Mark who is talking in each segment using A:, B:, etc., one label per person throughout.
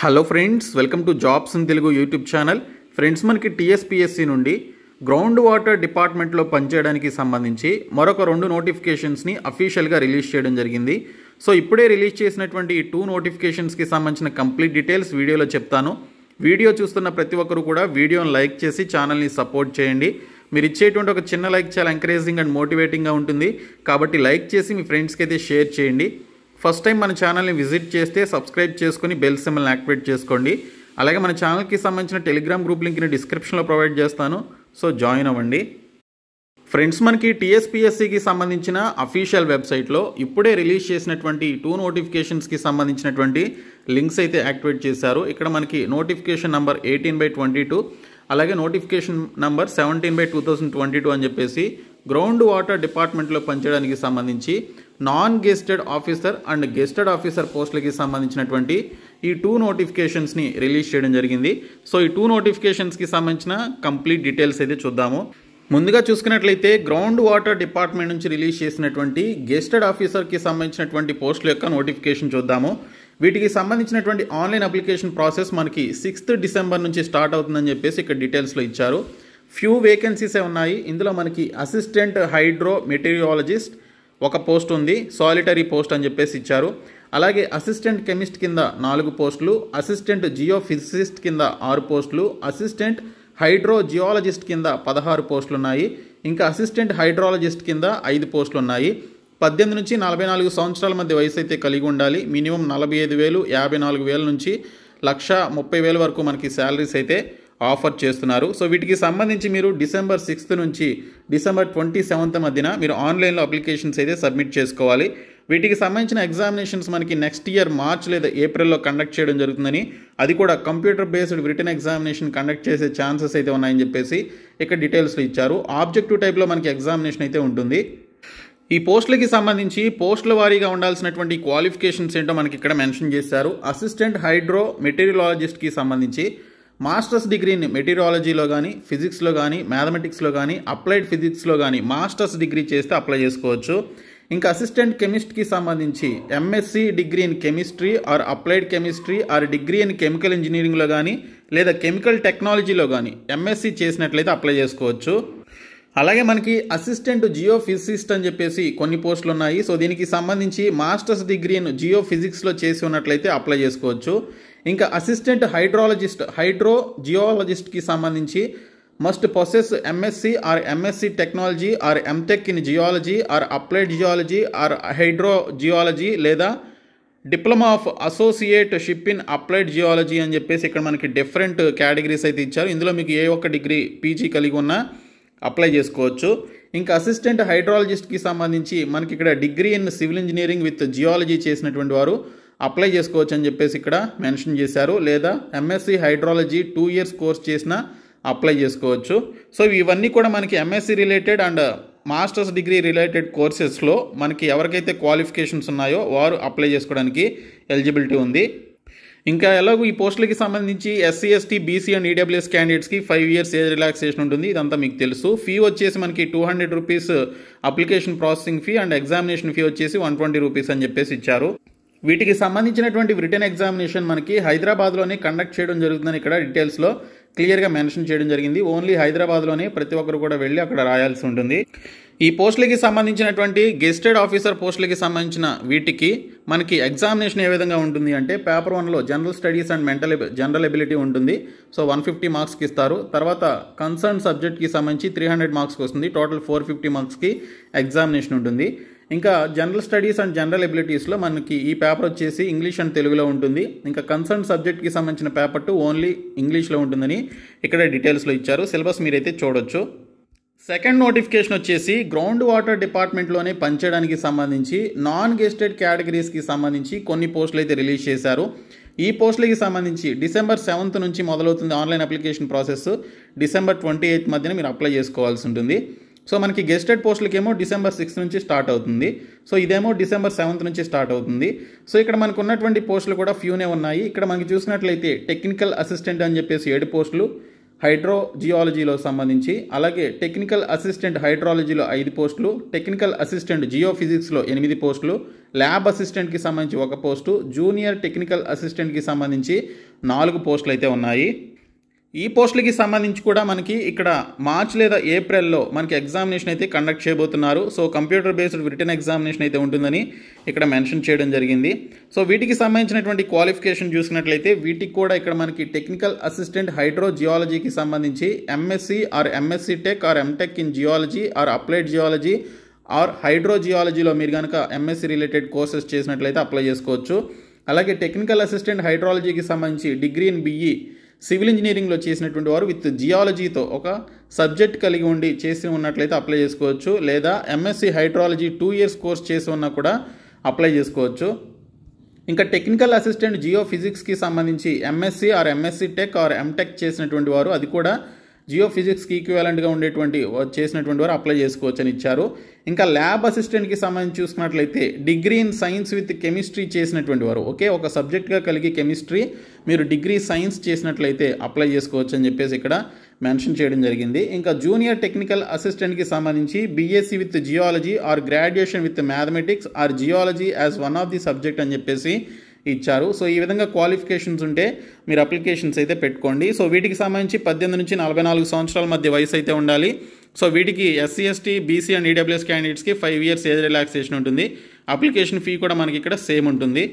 A: hello friends welcome to jobs in Telugu YouTube channel friends మనకి TSPSC నుండి ground water డిపార్ట్మెంట్లో పనిచేయడానికి సంబంధించి మరొక రెండు నోటిఫికేషన్స్ని అఫీషియల్గా రిలీజ్ చేయడం జరిగింది సో ఇప్పుడే రిలీజ్ చేసినటువంటి ఈ టూ నోటిఫికేషన్స్కి సంబంధించిన కంప్లీట్ డీటెయిల్స్ వీడియోలో చెప్తాను వీడియో చూస్తున్న ప్రతి ఒక్కరు కూడా వీడియోని లైక్ చేసి ఛానల్ని సపోర్ట్ చేయండి మీరు ఇచ్చేటువంటి ఒక చిన్న లైక్ చాలా ఎంకరేజింగ్ అండ్ మోటివేటింగ్గా ఉంటుంది కాబట్టి లైక్ చేసి మీ ఫ్రెండ్స్కి అయితే షేర్ చేయండి ఫస్ట్ టైం మన ఛానల్ని విజిట్ చేస్తే సబ్స్క్రైబ్ చేసుకుని బెల్ సిమ్మల్ని యాక్టివేట్ చేసుకోండి అలాగే మన ఛానల్కి సంబంధించిన టెలిగ్రామ్ గ్రూప్ లింక్ని డిస్క్రిప్షన్లో ప్రొవైడ్ చేస్తాను సో జాయిన్ అవ్వండి ఫ్రెండ్స్ మనకి టీఎస్పిఎస్సికి సంబంధించిన అఫీషియల్ వెబ్సైట్లో ఇప్పుడే రిలీజ్ చేసినటువంటి టూ నోటిఫికేషన్స్కి సంబంధించినటువంటి లింక్స్ అయితే యాక్టివేట్ చేశారు ఇక్కడ మనకి notification number eighteen by twenty two అలాగే notification number seventeen by two thousand twenty two అని చెప్పేసి గ్రౌండ్ వాటర్ డిపార్ట్మెంట్లో పనిచేయడానికి సంబంధించి non gazetted officer and gazetted officer పోస్టులకి సంబంధించినటువంటి ఈ టూ నోటిఫికేషన్స్ని రిలీజ్ చేయడం జరిగింది సో ఈ టూ నోటిఫికేషన్స్కి సంబంధించిన కంప్లీట్ డీటెయిల్స్ అయితే చూద్దాము ముందుగా చూసుకున్నట్లయితే గ్రౌండ్ వాటర్ డిపార్ట్మెంట్ నుంచి రిలీజ్ చేసినటువంటి గెస్టెడ్ ఆఫీసర్కి సంబంధించినటువంటి పోస్టుల యొక్క నోటిఫికేషన్ చూద్దాము వీటికి సంబంధించినటువంటి ఆన్లైన్ అప్లికేషన్ ప్రాసెస్ మనకి సిక్స్త్ డిసెంబర్ నుంచి స్టార్ట్ అవుతుందని చెప్పేసి ఇక్కడ డీటెయిల్స్లో ఇచ్చారు ఫ్యూ వేకెన్సీసే ఉన్నాయి ఇందులో మనకి అసిస్టెంట్ హైడ్రో మెటీరియాలజిస్ట్ ఒక పోస్ట్ ఉంది సాలిటరీ పోస్ట్ అని చెప్పేసి ఇచ్చారు అలాగే అసిస్టెంట్ కెమిస్ట్ కింద నాలుగు పోస్టులు అసిస్టెంట్ జియో ఫిజిసిస్ట్ కింద ఆరు పోస్టులు అసిస్టెంట్ హైడ్రో జియాలజిస్ట్ కింద పదహారు పోస్టులు ఉన్నాయి ఇంకా అసిస్టెంట్ హైడ్రాలజిస్ట్ కింద ఐదు పోస్టులు ఉన్నాయి పద్దెనిమిది నుంచి నలభై నాలుగు సంవత్సరాల మధ్య వయసు అయితే కలిగి ఉండాలి మినిమం నలభై ఐదు వేలు యాభై నాలుగు వేల నుంచి లక్ష ముప్పై వేల వరకు మనకి శాలరీస్ అయితే ఆఫర్ చేస్తున్నారు సో వీటికి సంబంధించి మీరు డిసెంబర్ సిక్స్త్ నుంచి డిసెంబర్ ట్వంటీ సెవెంత్ మధ్యన మీరు ఆన్లైన్లో అప్లికేషన్స్ అయితే సబ్మిట్ చేసుకోవాలి వీటికి సంబంధించిన ఎగ్జామినేషన్స్ మనకి నెక్స్ట్ ఇయర్ మార్చ్ లేదా ఏప్రిల్లో కండక్ట్ చేయడం జరుగుతుందని అది కూడా computer based written examination conduct చేసే ఛాన్సెస్ అయితే ఉన్నాయని చెప్పేసి ఇక్కడ డీటెయిల్స్లో ఇచ్చారు ఆబ్జెక్టివ్ టైప్లో మనకి ఎగ్జామినేషన్ అయితే ఉంటుంది ఈ పోస్టులకి సంబంధించి పోస్టుల వారీగా ఉండాల్సినటువంటి క్వాలిఫికేషన్స్ ఏంటో మనకి ఇక్కడ మెన్షన్ చేశారు అసిస్టెంట్ హైడ్రో మెటీరియలాజిస్ట్కి సంబంధించి మాస్టర్స్ డిగ్రీని మెటీరియాలజీలో కానీ ఫిజిక్స్లో కానీ మ్యాథమెటిక్స్లో కానీ అప్లైడ్ ఫిజిక్స్లో కానీ మాస్టర్స్ డిగ్రీ చేస్తే అప్లై చేసుకోవచ్చు ఇంకా అసిస్టెంట్ కెమిస్ట్కి సంబంధించి MSc degree in chemistry or applied chemistry or degree in chemical ఇంజనీరింగ్లో కానీ లేదా కెమికల్ టెక్నాలజీలో కానీ ఎంఎస్సి చేసినట్లయితే అప్లై చేసుకోవచ్చు అలాగే మనకి అసిస్టెంట్ జియో ఫిజిసిస్ట్ అని చెప్పేసి కొన్ని పోస్టులు ఉన్నాయి సో దీనికి సంబంధించి మాస్టర్స్ డిగ్రీని జియో ఫిజిక్స్లో చేసి ఉన్నట్లయితే అప్లై చేసుకోవచ్చు ఇంకా అసిస్టెంట్ హైడ్రాలజిస్ట్ హైడ్రో జియాలజిస్ట్కి సంబంధించి must possess MSc or MSc technology or MTech in geology or applied geology or hydro geology లేదా diploma of associateship in applied geology అని చెప్పేసి ఇక్కడ మనకి డిఫరెంట్ కేటగిరీస్ అయితే ఇచ్చారు ఇందులో మీకు ఏ ఒక్క డిగ్రీ పీజీ కలిగి ఉన్నా అప్లై చేసుకోవచ్చు ఇంకా అసిస్టెంట్ హైడ్రాలజిస్ట్కి సంబంధించి మనకి ఇక్కడ degree in civil engineering with geology చేసినటువంటి వారు అప్లై చేసుకోవచ్చు అని చెప్పేసి ఇక్కడ మెన్షన్ చేశారు లేదా MSc hydrology two years course చేసిన అప్లై చేసుకోవచ్చు సో ఇవన్నీ కూడా మనకి MSc related and masters degree related కోర్సెస్లో మనకి ఎవరికైతే క్వాలిఫికేషన్స్ ఉన్నాయో వారు అప్లై చేసుకోవడానికి ఎలిజిబిలిటీ ఉంది ఇంకా ఎలాగో ఈ పోస్టులకి సంబంధించి SC ST BC and EWS క్యాండిడేట్స్కి ఫైవ్ ఇయర్స్ ఏజ్ రిలాక్సేషన్ ఉంటుంది ఇదంతా మీకు తెలుసు ఫీ వచ్చేసి మనకి two hundred rupees application processing fee and examination fee వచ్చేసి వన్ ట్వంటీ రూపీస్ అని చెప్పేసి ఇచ్చారు వీటికి సంబంధించినటువంటి రిటర్న్ ఎగ్జామినేషన్ మనకి హైదరాబాద్లోనే కండక్ట్ చేయడం జరుగుతుందని ఇక్కడ డీటెయిల్స్లో క్లియర్గా మెన్షన్ చేయడం జరిగింది ఓన్లీ హైదరాబాద్లోనే ప్రతి ఒక్కరు కూడా వెళ్ళి అక్కడ రాయాల్సి ఉంటుంది ఈ పోస్టులకి సంబంధించినటువంటి గెస్టెడ్ ఆఫీసర్ పోస్టులకి సంబంధించిన వీటికి మనకి ఎగ్జామినేషన్ ఏ విధంగా ఉంటుంది అంటే పేపర్ వన్లో general studies and mental general ability ఉంటుంది సో వన్ ఫిఫ్టీ మార్క్స్కి ఇస్తారు తర్వాత కన్సర్న్ సబ్జెక్ట్కి సంబంధించి త్రీ హండ్రెడ్ మార్క్స్కి వస్తుంది టోటల్ ఫోర్ ఫిఫ్టీ మార్క్స్కి ఎగ్జామినేషన్ ఉంటుంది ఇంకా జనరల్ స్టడీస్ అండ్ జనరల్ ఎబిలిటీస్లో మనకి ఈ పేపర్ వచ్చేసి ఇంగ్లీష్ అండ్ తెలుగులో ఉంటుంది ఇంకా కన్సర్న్ సబ్జెక్ట్కి సంబంధించిన పేపర్ టు ఓన్లీ ఇంగ్లీష్లో ఉంటుందని ఇక్కడ డీటెయిల్స్లో ఇచ్చారు సిలబస్ మీరైతే చూడొచ్చు సెకండ్ నోటిఫికేషన్ వచ్చేసి గ్రౌండ్ వాటర్ డిపార్ట్మెంట్లోనే పనిచేయడానికి సంబంధించి నాన్ గెస్టెడ్ కేటగిరీస్కి సంబంధించి కొన్ని పోస్టులు అయితే రిలీజ్ చేశారు ఈ పోస్టులకి సంబంధించి డిసెంబర్ సెవెంత్ నుంచి మొదలవుతుంది online application process December twenty eighth మధ్యన మీరు అప్లై చేసుకోవాల్సి ఉంటుంది సో మనకి గెస్టెడ్ పోస్టులకేమో డిసెంబర్ సిక్స్త్ నుంచి స్టార్ట్ అవుతుంది సో ఇదేమో డిసెంబర్ సెవెంత్ నుంచి స్టార్ట్ అవుతుంది సో ఇక్కడ మనకు ఉన్నటువంటి పోస్టులు కూడా ఫ్యూనే ఉన్నాయి ఇక్కడ మనకి చూసినట్లయితే టెక్నికల్ అసిస్టెంట్ అని చెప్పేసి ఏడు పోస్టులు హైడ్రో జియాలజీలో సంబంధించి అలాగే టెక్నికల్ అసిస్టెంట్ హైడ్రాలజీలో ఐదు పోస్టులు టెక్నికల్ అసిస్టెంట్ జియో ఫిజిక్స్లో ఎనిమిది పోస్టులు ల్యాబ్ అసిస్టెంట్కి సంబంధించి ఒక పోస్టు జూనియర్ టెక్నికల్ అసిస్టెంట్కి సంబంధించి నాలుగు పోస్టులు అయితే ఉన్నాయి ఈ పోస్టులకి సంబంధించి కూడా మనకి ఇక్కడ మార్చ్ లేదా ఏప్రిల్లో మనకి ఎగ్జామినేషన్ అయితే కండక్ట్ చేయబోతున్నారు so computer based written examination అయితే ఉంటుందని ఇక్కడ మెన్షన్ చేయడం జరిగింది సో వీటికి సంబంధించినటువంటి క్వాలిఫికేషన్ చూసినట్లయితే వీటికి కూడా ఇక్కడ మనకి టెక్నికల్ అసిస్టెంట్ హైడ్రో జియాలజీకి సంబంధించి MSc or MSc tech or MTech in geology or applied geology or hydro జియాలజీలో మీరు కనుక ఎంఎస్సి రిలేటెడ్ కోర్సెస్ చేసినట్లయితే అప్లై చేసుకోవచ్చు అలాగే టెక్నికల్ అసిస్టెంట్ హైడ్రాలజీకి సంబంధించి డిగ్రీ ఇన్ బిఈ సివిల్ ఇంజనీరింగ్లో చేసినటువంటి వారు విత్ జియాలజీతో ఒక సబ్జెక్ట్ కలిగి ఉండి చేసి ఉన్నట్లయితే అప్లై చేసుకోవచ్చు లేదా MSc hydrology two years course చేసి ఉన్నా కూడా అప్లై చేసుకోవచ్చు ఇంకా టెక్నికల్ అసిస్టెంట్ జియో ఫిజిక్స్కి సంబంధించి MSc or MSc tech or MTech చేసినటువంటి వారు అది కూడా జియో ఫిజిక్స్కి ఈక్వాలెంట్గా ఉండేటువంటి చేసినటువంటి వారు అప్లై చేసుకోవచ్చని ఇచ్చారు ఇంకా ల్యాబ్ అసిస్టెంట్కి సంబంధించి చూసుకున్నట్లయితే degree in science with chemistry చేసినటువంటి వారు ఓకే ఒక సబ్జెక్ట్గా కలిగి కెమిస్ట్రీ మీరు డిగ్రీ సైన్స్ చేసినట్లయితే అప్లై చేసుకోవచ్చు అని చెప్పేసి ఇక్కడ మెన్షన్ చేయడం జరిగింది ఇంకా జూనియర్ టెక్నికల్ అసిస్టెంట్కి సంబంధించి BSc with geology or graduation with mathematics or geology as one of the subject అని చెప్పేసి ఇచ్చారు సో ఈ విధంగా క్వాలిఫికేషన్స్ ఉంటే మీరు అప్లికేషన్స్ అయితే పెట్టుకోండి సో వీటికి సంబంధించి పద్దెనిమిది నుంచి నలభై నాలుగు సంవత్సరాల మధ్య వయసు అయితే ఉండాలి సో వీటికి SC ST BC and EWS క్యాండిడేట్స్కి ఫైవ్ ఇయర్స్ ఏజ్ రిలాక్సేషన్ ఉంటుంది అప్లికేషన్ ఫీ కూడా మనకి ఇక్కడ సేమ్ ఉంటుంది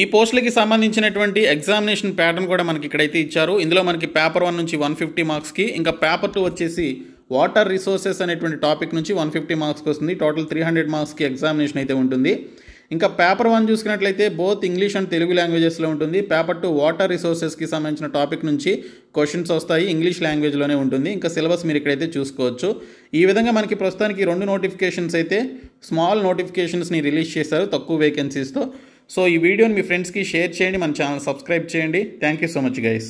A: ఈ పోస్టులకి సంబంధించినటువంటి ఎగ్జామినేషన్ ప్యాటర్న్ కూడా మనకి ఇక్కడైతే ఇచ్చారు ఇందులో మనకి పేపర్ వన్ నుంచి వన్ ఫిఫ్టీ మార్క్స్కి ఇంకా పేపర్ టూ వచ్చేసి వాటర్ రిసోర్సెస్ అనేటువంటి టాపిక్ నుంచి వన్ ఫిఫ్టీ మార్క్స్కి వస్తుంది టోటల్ త్రీ హండ్రెడ్ మార్క్స్కి ఎగ్జామినేషన్ అయితే ఉంటుంది ఇంకా పేపర్ వన్ చూసుకున్నట్లయితే బోత్ ఇంగ్లీష్ అండ్ తెలుగు లాంగ్వేజెస్లో ఉంటుంది పేపర్ టూ వాటర్ రిసోర్సెస్కి సంబంధించిన టాపిక్ నుంచి క్వశ్చన్స్ వస్తాయి ఇంగ్లీష్ లాంగ్వేజ్లోనే ఉంటుంది ఇంకా సిలబస్ మీరు ఇక్కడైతే చూసుకోవచ్చు ఈ విధంగా మనకి ప్రస్తుతానికి రెండు నోటిఫికేషన్స్ అయితే స్మాల్ నోటిఫికేషన్స్ని రిలీజ్ చేశారు తక్కువ వేకెన్సీస్తో సో ఈ వీడియోని మీ ఫ్రెండ్స్కి షేర్ చేయండి మన ఛానల్ సబ్స్క్రైబ్ చేయండి thank you so much guys